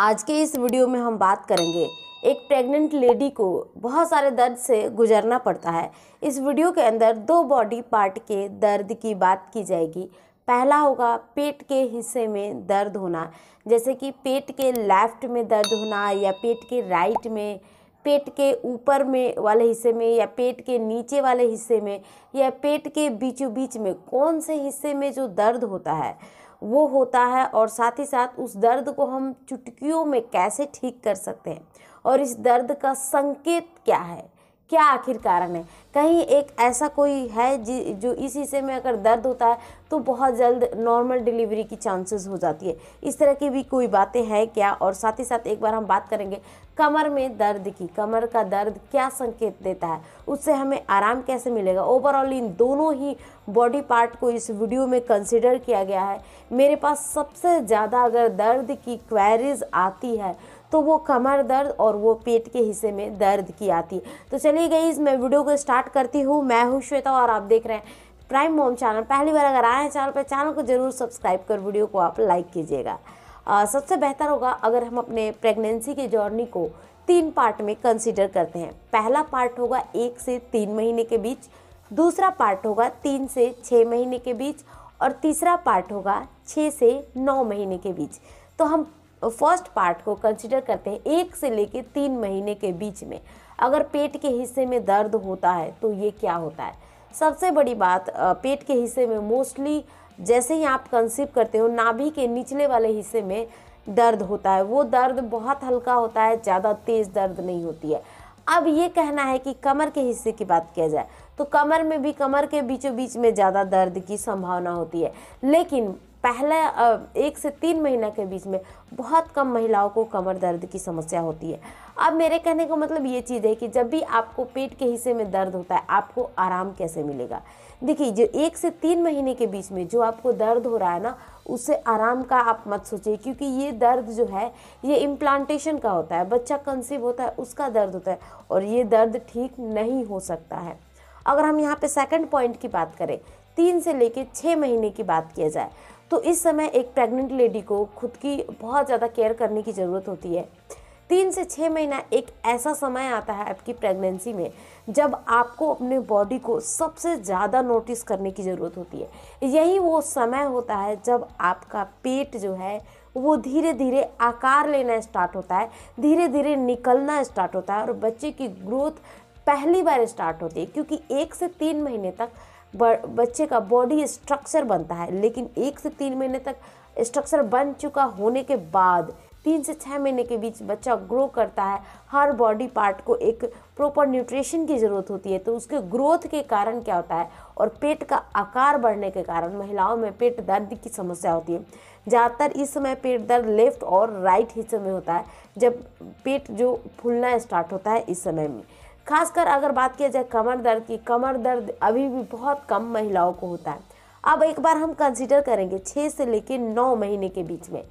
आज के इस वीडियो में हम बात करेंगे एक प्रेग्नेंट लेडी को बहुत सारे दर्द से गुजरना पड़ता है इस वीडियो के अंदर दो बॉडी पार्ट के दर्द की बात की जाएगी पहला होगा पेट के हिस्से में दर्द होना जैसे कि पेट के लेफ्ट में दर्द होना या पेट के राइट में पेट के ऊपर में वाले हिस्से में या पेट के नीचे वाले हिस्से में या पेट के बीचों बीच में कौन से हिस्से में जो दर्द होता है वो होता है और साथ ही साथ उस दर्द को हम चुटकियों में कैसे ठीक कर सकते हैं और इस दर्द का संकेत क्या है क्या आखिर कारण है कहीं एक ऐसा कोई है जो इस हिस्से में अगर दर्द होता है तो बहुत जल्द नॉर्मल डिलीवरी की चांसेस हो जाती है इस तरह की भी कोई बातें हैं क्या और साथ ही साथ एक बार हम बात करेंगे कमर में दर्द की कमर का दर्द क्या संकेत देता है उससे हमें आराम कैसे मिलेगा ओवरऑल इन दोनों ही बॉडी पार्ट को इस वीडियो में कंसिडर किया गया है मेरे पास सबसे ज़्यादा अगर दर्द की क्वेरीज आती है तो वो कमर दर्द और वो पेट के हिस्से में दर्द की आती है तो चलिए गई मैं वीडियो को स्टार्ट करती हूँ मैं हूँ श्वेता और आप देख रहे हैं प्राइम मोम चैनल पहली बार अगर आए हैं चैनल पर चैनल को ज़रूर सब्सक्राइब कर वीडियो को आप लाइक कीजिएगा सबसे बेहतर होगा अगर हम अपने प्रेगनेंसी के जर्नी को तीन पार्ट में कंसिडर करते हैं पहला पार्ट होगा एक से तीन महीने के बीच दूसरा पार्ट होगा तीन से छः महीने के बीच और तीसरा पार्ट होगा छः से नौ महीने के बीच तो हम फर्स्ट पार्ट को कंसिडर करते हैं एक से लेकर तीन महीने के बीच में अगर पेट के हिस्से में दर्द होता है तो ये क्या होता है सबसे बड़ी बात पेट के हिस्से में मोस्टली जैसे ही आप कंसीव करते हो नाभि के निचले वाले हिस्से में दर्द होता है वो दर्द बहुत हल्का होता है ज़्यादा तेज़ दर्द नहीं होती है अब ये कहना है कि कमर के हिस्से की बात किया जाए तो कमर में भी कमर के बीचों बीच में ज़्यादा दर्द की संभावना होती है लेकिन पहले एक से तीन महीना के बीच में बहुत कम महिलाओं को कमर दर्द की समस्या होती है अब मेरे कहने का मतलब ये चीज़ है कि जब भी आपको पेट के हिस्से में दर्द होता है आपको आराम कैसे मिलेगा देखिए जो एक से तीन महीने के बीच में जो आपको दर्द हो रहा है ना उससे आराम का आप मत सोचिए क्योंकि ये दर्द जो है ये इम्प्लांटेशन का होता है बच्चा कंसीव होता है उसका दर्द होता है और ये दर्द ठीक नहीं हो सकता है अगर हम यहाँ पे सेकंड पॉइंट की बात करें तीन से लेके छः महीने की बात किया जाए तो इस समय एक प्रेग्नेंट लेडी को खुद की बहुत ज़्यादा केयर करने की ज़रूरत होती है तीन से छः महीना एक ऐसा समय आता है आपकी प्रेगनेंसी में जब आपको अपने बॉडी को सबसे ज़्यादा नोटिस करने की ज़रूरत होती है यही वो समय होता है जब आपका पेट जो है वो धीरे धीरे आकार लेना स्टार्ट होता है धीरे धीरे निकलना स्टार्ट होता है और बच्चे की ग्रोथ पहली बार स्टार्ट होती है क्योंकि एक से तीन महीने तक बच्चे का बॉडी स्ट्रक्चर बनता है लेकिन एक से तीन महीने तक स्ट्रक्चर बन चुका होने के बाद तीन से छः महीने के बीच बच्चा ग्रो करता है हर बॉडी पार्ट को एक प्रॉपर न्यूट्रिशन की ज़रूरत होती है तो उसके ग्रोथ के कारण क्या होता है और पेट का आकार बढ़ने के कारण महिलाओं में पेट दर्द की समस्या होती है ज़्यादातर इस समय पेट दर्द लेफ्ट और राइट हिस्से में होता है जब पेट जो फूलना स्टार्ट होता है इस समय में खासकर अगर बात किया जाए कमर दर्द की कमर दर्द अभी भी बहुत कम महिलाओं को होता है अब एक बार हम कंसिडर करेंगे छः से लेकर नौ महीने के बीच में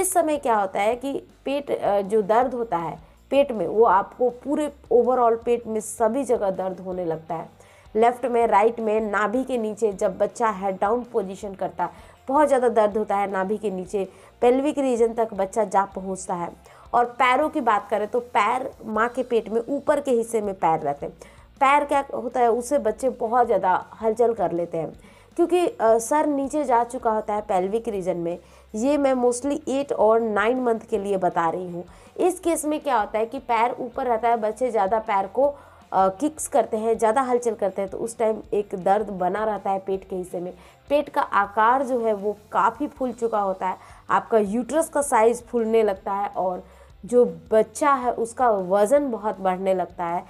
इस समय क्या होता है कि पेट जो दर्द होता है पेट में वो आपको पूरे ओवरऑल पेट में सभी जगह दर्द होने लगता है लेफ्ट में राइट में नाभि के नीचे जब बच्चा हेड डाउन पोजीशन करता है बहुत ज़्यादा दर्द होता है नाभि के नीचे पेल्विक रीजन तक बच्चा जा पहुँचता है और पैरों की बात करें तो पैर माँ के पेट में ऊपर के हिस्से में पैर रहते हैं पैर क्या होता है उससे बच्चे बहुत ज़्यादा हलचल कर लेते हैं क्योंकि सर नीचे जा चुका होता है पैल्विक रीजन में ये मैं मोस्टली एट और नाइन मंथ के लिए बता रही हूँ इस केस में क्या होता है कि पैर ऊपर रहता है बच्चे ज़्यादा पैर को किक्स करते हैं ज़्यादा हलचल करते हैं तो उस टाइम एक दर्द बना रहता है पेट के हिस्से में पेट का आकार जो है वो काफ़ी फूल चुका होता है आपका यूट्रस का साइज़ फूलने लगता है और जो बच्चा है उसका वज़न बहुत बढ़ने लगता है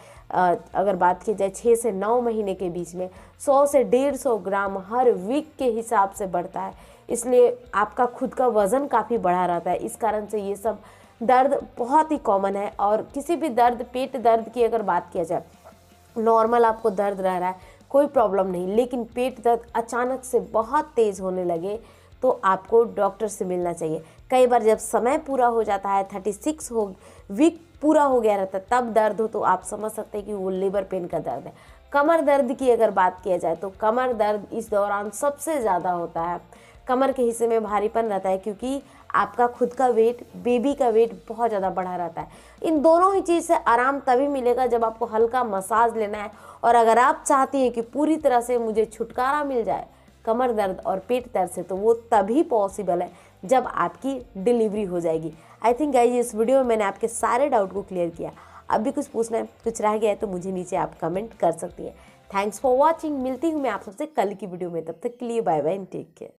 अगर बात की जाए छः से नौ महीने के बीच में सौ से डेढ़ सौ ग्राम हर वीक के हिसाब से बढ़ता है इसलिए आपका खुद का वज़न काफ़ी बढ़ा रहता है इस कारण से ये सब दर्द बहुत ही कॉमन है और किसी भी दर्द पेट दर्द की अगर बात किया जाए नॉर्मल आपको दर्द रह रहा है कोई प्रॉब्लम नहीं लेकिन पेट दर्द अचानक से बहुत तेज़ होने लगे तो आपको डॉक्टर से मिलना चाहिए कई बार जब समय पूरा हो जाता है थर्टी सिक्स हो वीक पूरा हो गया रहता है तब दर्द हो तो आप समझ सकते हैं कि वो लेबर पेन का दर्द है कमर दर्द की अगर बात किया जाए तो कमर दर्द इस दौरान सबसे ज़्यादा होता है कमर के हिस्से में भारीपन रहता है क्योंकि आपका खुद का वेट बेबी का वेट बहुत ज़्यादा बढ़ा रहता है इन दोनों ही चीज़ से आराम तभी मिलेगा जब आपको हल्का मसाज लेना है और अगर आप चाहती हैं कि पूरी तरह से मुझे छुटकारा मिल जाए कमर दर्द और पेट दर्द से तो वो तभी पॉसिबल है जब आपकी डिलीवरी हो जाएगी आई थिंक गाइज इस वीडियो में मैंने आपके सारे डाउट को क्लियर किया अब भी कुछ पूछना है कुछ रह गया है तो मुझे नीचे आप कमेंट कर सकती हैं थैंक्स फॉर वॉचिंग मिलती हूँ मैं आप सबसे कल की वीडियो में तब तक के लिए बाय बाय टेक केयर